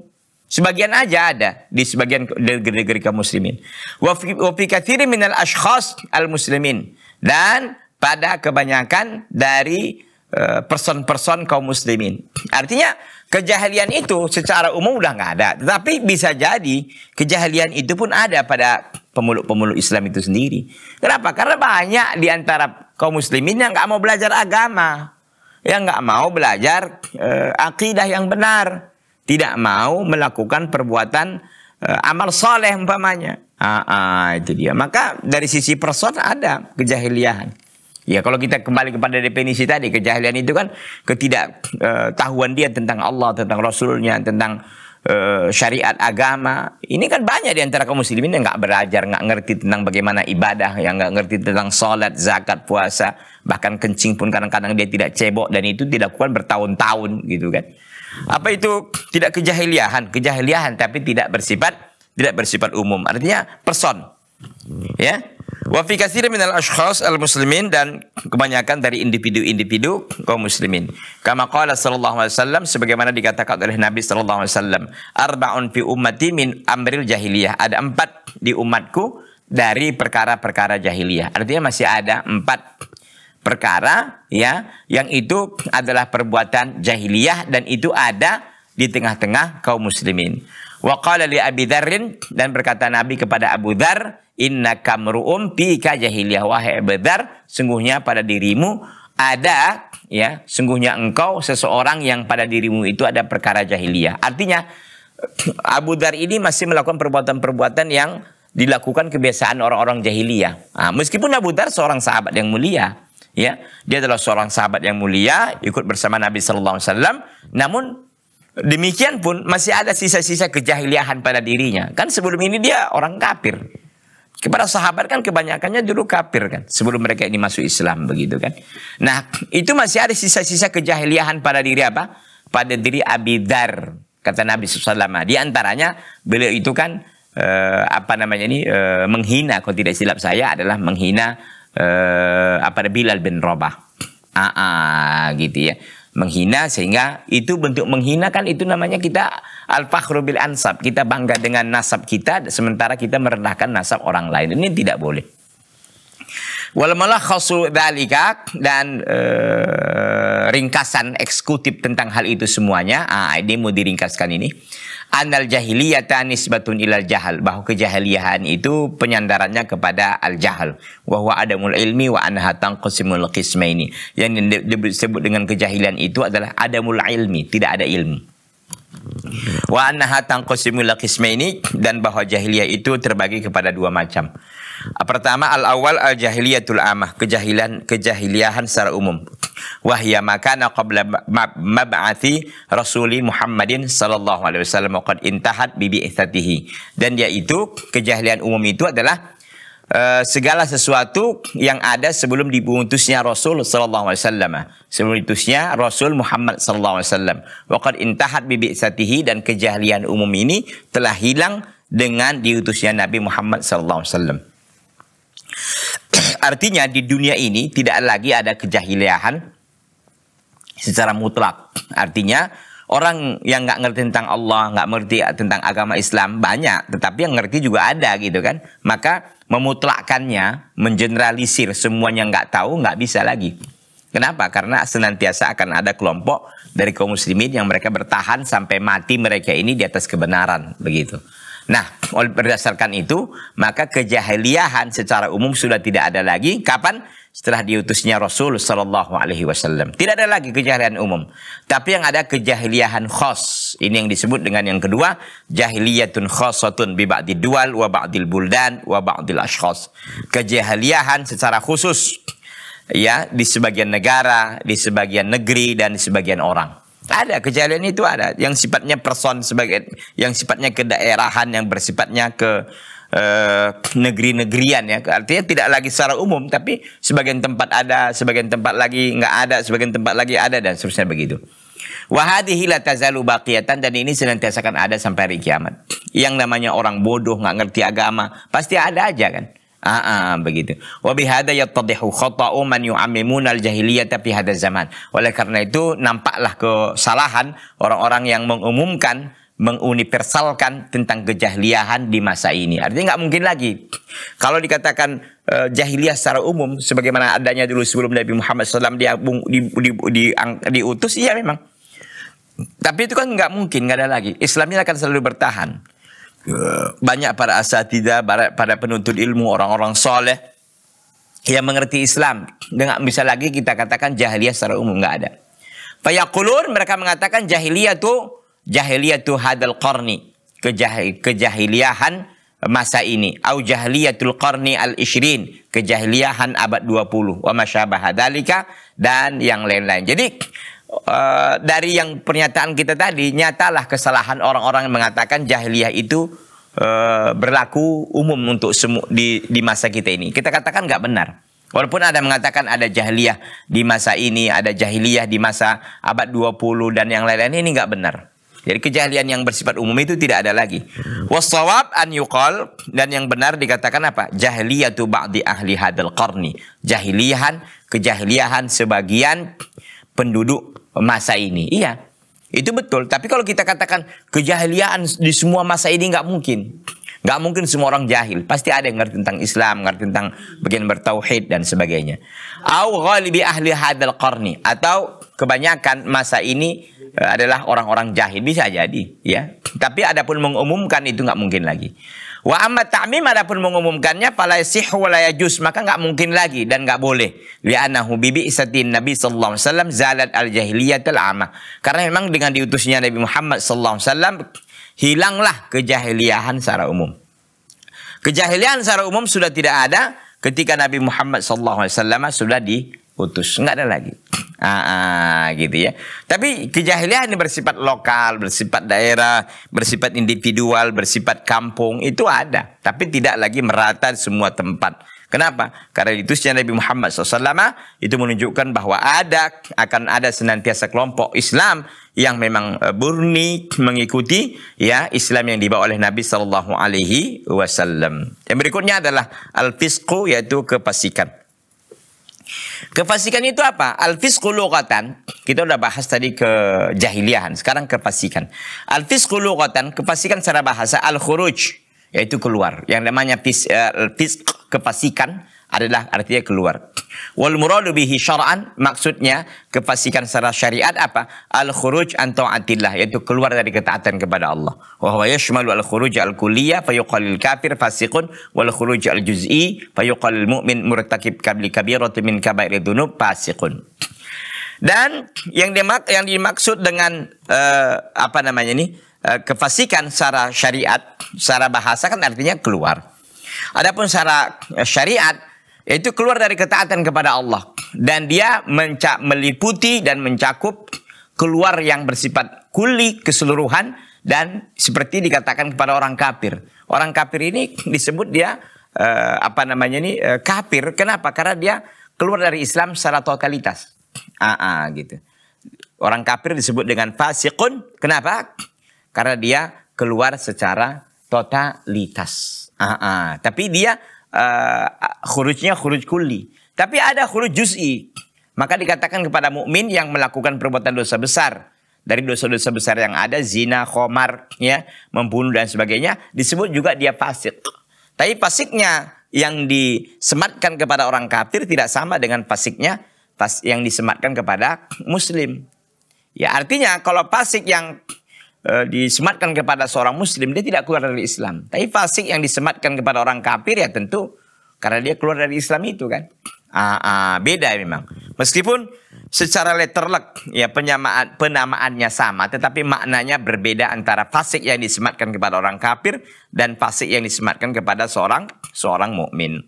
Sebagian aja ada di sebagian negeri-negeri kaum muslimin. Wa fi katsirin minal ashkhas al muslimin dan pada kebanyakan dari eh, person-person kaum muslimin. Artinya Kejahilian itu secara umum udah nggak ada, tapi bisa jadi kejahilian itu pun ada pada pemuluk-pemuluk Islam itu sendiri. Kenapa? Karena banyak di antara kaum muslimin yang nggak mau belajar agama, yang nggak mau belajar e, akidah yang benar, tidak mau melakukan perbuatan e, amal soleh umpamanya. Ah, ah, itu dia. Maka dari sisi person ada kejahilian. Ya kalau kita kembali kepada definisi tadi kejahilan itu kan ketidaktahuan eh, dia tentang Allah, tentang Rasulnya, tentang uh, syariat agama. Ini kan banyak di antara kaum muslimin yang nggak belajar, nggak ngerti tentang bagaimana ibadah, yang nggak ngerti tentang sholat, zakat, puasa, bahkan kencing pun kadang-kadang dia tidak cebok dan itu tidak kuat bertahun-tahun gitu kan. Apa itu tidak kejahiliahan? Kejahiliahan tapi tidak bersifat tidak bersifat umum. Artinya person. Ya, Wa fi minal ashkhas al muslimin dan kebanyakan dari individu-individu kaum muslimin. Kama qala sallallahu alaihi wasallam sebagaimana dikatakan oleh Nabi sallallahu alaihi wasallam, arbaun fi ummati min amril jahiliyah. Ada empat di umatku dari perkara-perkara jahiliyah. Artinya masih ada empat perkara ya yang itu adalah perbuatan jahiliyah dan itu ada di tengah-tengah kaum muslimin. Wa qala li Abi Dharrin dan berkata Nabi kepada Abu Dzar Inna kamru'um bika jahiliyah wahai bedar. Sungguhnya pada dirimu ada ya sungguhnya engkau seseorang yang pada dirimu itu ada perkara jahiliyah. Artinya Abu Dar ini masih melakukan perbuatan-perbuatan yang dilakukan kebiasaan orang-orang jahiliyah. Nah, meskipun Abu Dar seorang sahabat yang mulia, ya dia adalah seorang sahabat yang mulia, ikut bersama Nabi Shallallahu Alaihi Wasallam. Namun demikian pun masih ada sisa-sisa kejahiliahan pada dirinya. Kan sebelum ini dia orang kafir. Kepada sahabat kan kebanyakannya dulu kafir kan. Sebelum mereka ini masuk Islam begitu kan. Nah itu masih ada sisa-sisa kejahiliahan pada diri apa? Pada diri Abidar. Kata Nabi SAW. Di antaranya beliau itu kan eh, apa namanya ini eh, menghina. Kalau tidak silap saya adalah menghina eh, apa Bilal bin Rabah. Aa, ah, ah, gitu ya menghina sehingga itu bentuk menghina kan itu namanya kita al-fakhru bil ansab. Kita bangga dengan nasab kita sementara kita merendahkan nasab orang lain. Ini tidak boleh. Wal malakhasu dzalika dan eh, ringkasan eksekutif tentang hal itu semuanya. Ah, ini mau diringkaskan ini anal jahiliyata nisbatun ilal jahal bahwa kejahiliahan itu penyandarannya kepada al jahal bahwa ada mulai ilmi wa anha tanqasimul qisma ini yang disebut dengan kejahilian itu adalah ada mulai ilmi tidak ada ilmu wa anha tanqasimul qisma ini dan bahwa jahiliyah itu terbagi kepada dua macam pertama al awal al jahiliyatul amah kejahilan kejahiliahan secara umum wahya makana qabla mab'ati rasuli Muhammadin sallallahu alaihi wasallam qad intahat bibi istatihi. dan yaitu kejahilan umum itu adalah uh, segala sesuatu yang ada sebelum diputusnya Rasul sallallahu alaihi wasallam sebelum diputusnya Rasul Muhammad sallallahu alaihi wasallam waqad intahat bibi istatihi dan kejahilan umum ini telah hilang dengan diutusnya Nabi Muhammad sallallahu alaihi wasallam Artinya di dunia ini tidak lagi ada kejahiliahan secara mutlak. Artinya orang yang nggak ngerti tentang Allah, nggak ngerti tentang agama Islam banyak, tetapi yang ngerti juga ada gitu kan. Maka memutlakkannya, mengeneralisir semuanya nggak tahu nggak bisa lagi. Kenapa? Karena senantiasa akan ada kelompok dari kaum muslimin yang mereka bertahan sampai mati mereka ini di atas kebenaran begitu. Nah, oleh berdasarkan itu, maka kejahiliahan secara umum sudah tidak ada lagi. Kapan? Setelah diutusnya Rasul Sallallahu Alaihi Wasallam. Tidak ada lagi kejahilian umum. Tapi yang ada kejahiliahan khos. Ini yang disebut dengan yang kedua, jahiliyatun khosatun bi dual wa ba'dil buldan wa ba'dil ashkhos. Kejahiliahan secara khusus ya di sebagian negara, di sebagian negeri dan di sebagian orang. Ada kejadian itu ada yang sifatnya person sebagai yang sifatnya kedaerahan yang bersifatnya ke eh, negeri-negerian ya. Artinya tidak lagi secara umum tapi sebagian tempat ada, sebagian tempat lagi nggak ada, sebagian tempat lagi ada dan seterusnya begitu. Wahadihi la tazalu baqiyatan dan ini senantiasa akan ada sampai hari kiamat. Yang namanya orang bodoh nggak ngerti agama pasti ada aja kan. Ah, ah begitu. Wa bihada yattadihu khata'u man yu'amimun al jahiliyah tapi hada zaman. Oleh karena itu nampaklah kesalahan orang-orang yang mengumumkan menguniversalkan tentang kejahiliahan di masa ini. Artinya nggak mungkin lagi. Kalau dikatakan e, jahiliyah secara umum, sebagaimana adanya dulu sebelum Nabi Muhammad SAW dia, di, di, di, diutus, iya memang. Tapi itu kan nggak mungkin, nggak ada lagi. Islamnya akan selalu bertahan banyak para asatidah, para penuntut ilmu, orang-orang soleh yang mengerti Islam. Dengan bisa lagi kita katakan jahiliyah secara umum nggak ada. Fayakulun mereka mengatakan jahiliyah tu jahiliyah tu hadal qarni kejah, kejahiliahan masa ini au jahiliyatul qarni al ishrin kejahiliahan abad 20 wa masyabah dalika dan yang lain-lain. Jadi uh, dari yang pernyataan kita tadi nyatalah kesalahan orang-orang yang mengatakan jahiliyah itu uh, berlaku umum untuk semu di di masa kita ini. Kita katakan nggak benar. Walaupun ada mengatakan ada jahiliyah di masa ini, ada jahiliyah di masa abad 20 dan yang lain-lain ini nggak benar. Jadi kejahilian yang bersifat umum itu tidak ada lagi. Wasawab an yuqal dan yang benar dikatakan apa? Jahiliyah tu ba'di ahli hadal qarni. Jahilihan, kejahiliahan sebagian penduduk masa ini. Iya, itu betul. Tapi kalau kita katakan kejahiliaan di semua masa ini nggak mungkin. Nggak mungkin semua orang jahil. Pasti ada yang ngerti tentang Islam, ngerti tentang bagian bertauhid dan sebagainya. Au ghalibi ahli hadal qarni. Atau kebanyakan masa ini eh, adalah orang-orang jahil. Bisa jadi. ya. Tapi adapun mengumumkan itu nggak mungkin lagi. Wa amma ta'mim adapun mengumumkannya fala sihhu wa yajuz maka enggak mungkin lagi dan enggak boleh. Li'annahu bibi isatin Nabi sallallahu alaihi wasallam zalat al-jahiliyatul amma. Karena memang dengan diutusnya Nabi Muhammad sallallahu alaihi wasallam hilanglah kejahiliahan secara umum. Kejahiliahan secara umum sudah tidak ada ketika Nabi Muhammad sallallahu alaihi wasallam sudah di putus, nggak ada lagi. Ah, ah, gitu ya. Tapi kejahilian ini bersifat lokal, bersifat daerah, bersifat individual, bersifat kampung itu ada, tapi tidak lagi merata di semua tempat. Kenapa? Karena itu secara Nabi Muhammad SAW itu menunjukkan bahwa ada akan ada senantiasa kelompok Islam yang memang burni e, mengikuti ya Islam yang dibawa oleh Nabi Sallallahu Alaihi Wasallam. Yang berikutnya adalah al-fisqu yaitu kepastikan. Kefasikan itu apa? Al-fisqu Kita udah bahas tadi ke jahiliahan, sekarang kefasikan. Al-fisqu lughatan, kefasikan secara bahasa al-khuruj, yaitu keluar. Yang namanya fis, uh, eh, fisq kefasikan adalah artinya keluar. Wal muradu bihi syar'an maksudnya kefasikan secara syariat apa? Al khuruj an taatillah yaitu keluar dari ketaatan kepada Allah. Wa huwa yashmalu al khuruj al kulliyah fayuqalil kafir fasiqun wal khuruj al juz'i fayuqalil mu'min murtakib kabli kabiratin min kaba'ir dzunub fasiqun. Dan yang dimak yang dimaksud dengan uh, apa namanya ini uh, kefasikan secara syariat, secara bahasa kan artinya keluar. Adapun secara syariat yaitu keluar dari ketaatan kepada Allah. Dan dia menca meliputi dan mencakup keluar yang bersifat kuli keseluruhan dan seperti dikatakan kepada orang kafir. Orang kafir ini disebut dia eh, apa namanya ini eh, kafir. Kenapa? Karena dia keluar dari Islam secara totalitas. Aa ah, ah, gitu. Orang kafir disebut dengan fasikun. Kenapa? Karena dia keluar secara totalitas. Aa, ah, tapi dia uh, khurujnya khuruj kulli. Tapi ada khuruj juz'i. Maka dikatakan kepada mukmin yang melakukan perbuatan dosa besar dari dosa-dosa besar yang ada zina, khomar, ya, membunuh dan sebagainya disebut juga dia fasik. Tapi fasiknya yang disematkan kepada orang kafir tidak sama dengan fasiknya yang disematkan kepada muslim. Ya artinya kalau fasik yang Eh, disematkan kepada seorang muslim dia tidak keluar dari Islam. Tapi fasik yang disematkan kepada orang kafir ya tentu karena dia keluar dari Islam itu kan. Ah, ah, beda memang. Meskipun secara letterlek ya penyamaan penamaannya sama tetapi maknanya berbeda antara fasik yang disematkan kepada orang kafir dan fasik yang disematkan kepada seorang seorang mukmin.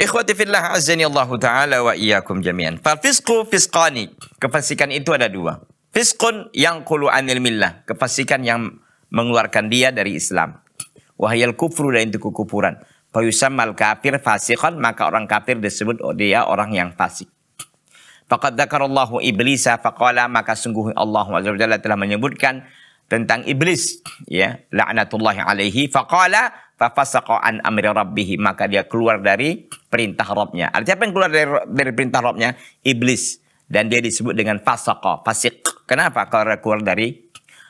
Ikhwati fillah azani Allah taala wa iyyakum jami'an. Fal fisqu fisqani. Kefasikan itu ada dua. Fiskun yang kulu anil millah. Kefasikan yang mengeluarkan dia dari Islam. Wahyal kufru dan itu kekufuran. Fayusammal kafir fasikon maka orang kafir disebut oh, dia orang yang fasik. Fakat dakarallahu iblisa faqala maka sungguh Allah SWT telah menyebutkan tentang iblis ya yang alaihi faqala fafasaqa an amri rabbihi maka dia keluar dari perintah Rabbnya. Artinya apa yang keluar dari, dari perintah Rabbnya? Iblis dan dia disebut dengan fasaqah, fasik. Kenapa? Karena keluar dari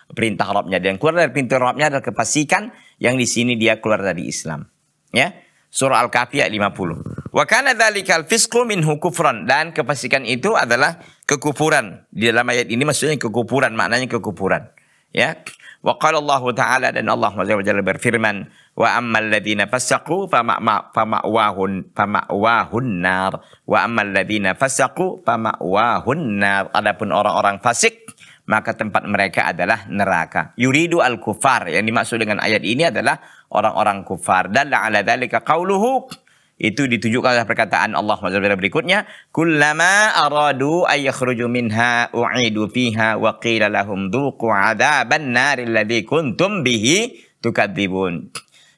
perintah Rabbnya dan keluar dari pintu Rabbnya adalah kefasikan yang di sini dia keluar dari Islam. Ya. Surah Al-Kahfi ayat 50. Wa kana dzalikal fisqu minhu kufran dan kefasikan itu adalah kekufuran. Di dalam ayat ini maksudnya kekufuran, maknanya kekufuran. Ya. Wa qala Allah Ta'ala dan Allah Azza berfirman, wa ammal ladzina fasaqu fama'wahun fama'wahun nar wa ammal ladzina fasaqu fama'wahun nar. Adapun orang-orang fasik maka tempat mereka adalah neraka. Yuridu al-kufar yang dimaksud dengan ayat ini adalah orang-orang kufar. Dalla ala dhalika qawluhu itu ditunjukkan oleh perkataan Allah Subhanahu berikutnya. Kullama aradu ayakhruju minha u'idu fiha wa qila lahum dhuqu adaban naril ladhi kuntum bihi tukadzibun.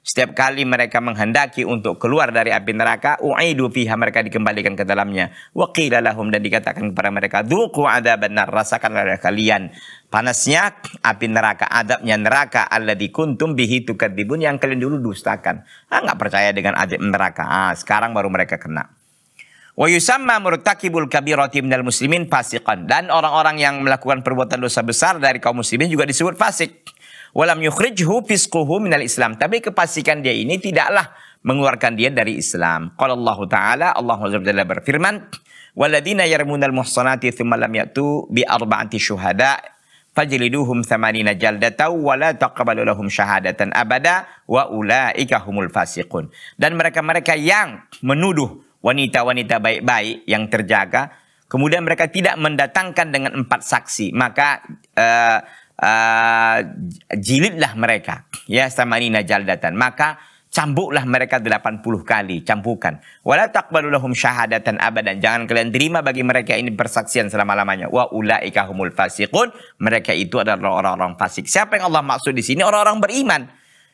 Setiap kali mereka menghendaki untuk keluar dari api neraka, u'idu fiha mereka dikembalikan ke dalamnya. Wa lahum dan dikatakan kepada mereka, "Dzuqu adzaban nar, rasakanlah kalian panasnya api neraka, adabnya neraka alladzi kuntum bihi tukadzibun yang kalian dulu dustakan." Ah nggak percaya dengan adab neraka. Ah, sekarang baru mereka kena. Wa yusamma murtakibul kabirati minal muslimin fasiqan. Dan orang-orang yang melakukan perbuatan dosa besar dari kaum muslimin juga disebut fasik walam yukhrijhu fisquhu minal Islam. Tapi kepastikan dia ini tidaklah mengeluarkan dia dari Islam. Qala Allah Ta'ala, Allah Jalla berfirman, "Waladina yarmunal muhsanati thumma lam ya'tu bi arba'ati syuhada fajliduhum thamanina jaldatau wa la lahum syahadatan abada wa ulaika humul fasiqun." Dan mereka-mereka yang menuduh wanita-wanita baik-baik yang terjaga, kemudian mereka tidak mendatangkan dengan empat saksi, maka uh, Ah, jilidlah mereka ya samanina jaldatan maka cambuklah mereka 80 kali cambukan wala taqbalu lahum syahadatan abadan jangan kalian terima bagi mereka ini persaksian selama-lamanya wa ulaika humul fasiqun mereka itu adalah orang-orang fasik siapa yang Allah maksud di sini orang-orang beriman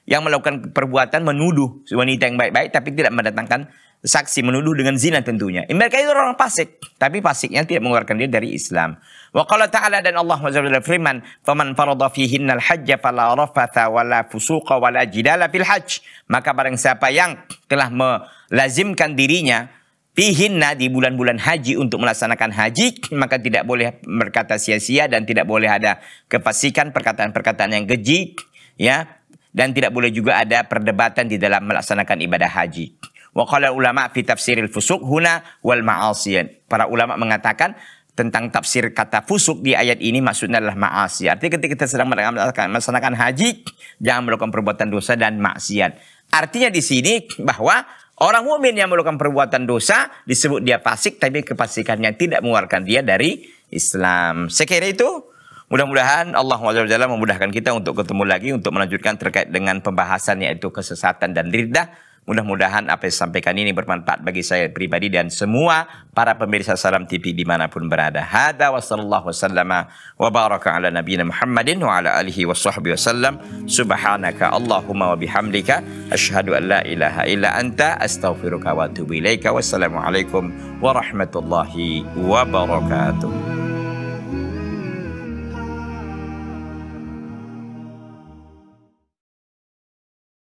yang melakukan perbuatan menuduh wanita yang baik-baik tapi tidak mendatangkan saksi menuduh dengan zina tentunya. Mereka itu orang pasik, tapi pasiknya tidak mengeluarkan dia dari Islam. Wa qala ta'ala dan Allah Subhanahu firman, "Faman farada fihinna al hajj, fala rafatha wala fusuqa wala jidala fil hajj." Maka barang siapa yang telah melazimkan dirinya fihinna di bulan-bulan haji untuk melaksanakan haji, maka tidak boleh berkata sia-sia dan tidak boleh ada kefasikan perkataan-perkataan yang keji, ya. Dan tidak boleh juga ada perdebatan di dalam melaksanakan ibadah haji. Wakala ulama fi tafsiril fusuk huna wal ma'asiyan. Para ulama mengatakan tentang tafsir kata fusuk di ayat ini maksudnya adalah maasi. Artinya ketika kita sedang melaksanakan haji, jangan melakukan perbuatan dosa dan maksiat. Artinya di sini bahwa orang mukmin yang melakukan perbuatan dosa disebut dia fasik tapi kefasikannya tidak mengeluarkan dia dari Islam. Sekiranya itu Mudah-mudahan Allah SWT memudahkan kita untuk ketemu lagi untuk melanjutkan terkait dengan pembahasan yaitu kesesatan dan ridah. Mudah-mudahan apa yang disampaikan ini bermanfaat bagi saya pribadi dan semua para pemirsa Salam TV dimanapun berada. Hada wa sallallahu wasallama wa baraka ala nabiyina Muhammadin wa ala alihi wa sahbihi wasallam. Subhanaka Allahumma wa bihamdika. Ashadu an la ilaha illa anta astaghfiruka wa atubu ilaika. Wassalamualaikum warahmatullahi wabarakatuh.